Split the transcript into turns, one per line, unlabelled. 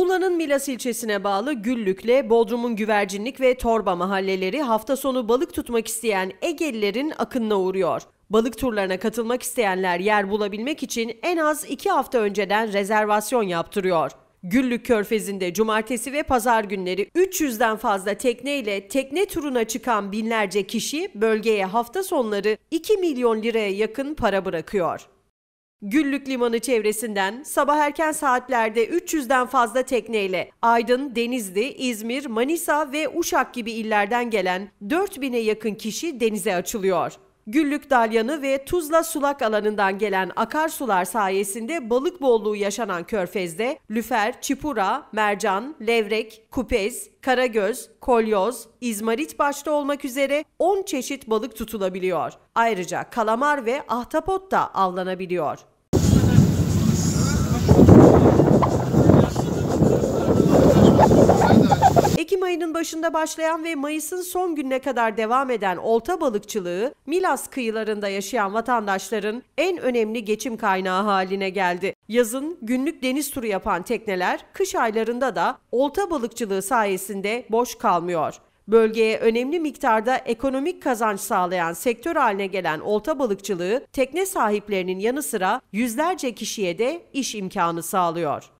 Muğla'nın Milas ilçesine bağlı Güllük'le Bodrum'un Güvercinlik ve Torba mahalleleri hafta sonu balık tutmak isteyen Egelilerin akınına uğruyor. Balık turlarına katılmak isteyenler yer bulabilmek için en az iki hafta önceden rezervasyon yaptırıyor. Güllük Körfezi'nde cumartesi ve pazar günleri 300'den fazla tekneyle tekne turuna çıkan binlerce kişi bölgeye hafta sonları 2 milyon liraya yakın para bırakıyor. Güllük Limanı çevresinden sabah erken saatlerde 300'den fazla tekneyle Aydın, Denizli, İzmir, Manisa ve Uşak gibi illerden gelen 4000'e yakın kişi denize açılıyor. Güllük Dalyanı ve Tuzla Sulak alanından gelen akarsular sayesinde balık bolluğu yaşanan körfezde lüfer, çipura, mercan, levrek, kupez, karagöz, kolyoz, izmarit başta olmak üzere 10 çeşit balık tutulabiliyor. Ayrıca kalamar ve ahtapot da avlanabiliyor. ayının başında başlayan ve Mayıs'ın son gününe kadar devam eden olta balıkçılığı Milas kıyılarında yaşayan vatandaşların en önemli geçim kaynağı haline geldi. Yazın günlük deniz turu yapan tekneler kış aylarında da olta balıkçılığı sayesinde boş kalmıyor. Bölgeye önemli miktarda ekonomik kazanç sağlayan sektör haline gelen olta balıkçılığı tekne sahiplerinin yanı sıra yüzlerce kişiye de iş imkanı sağlıyor.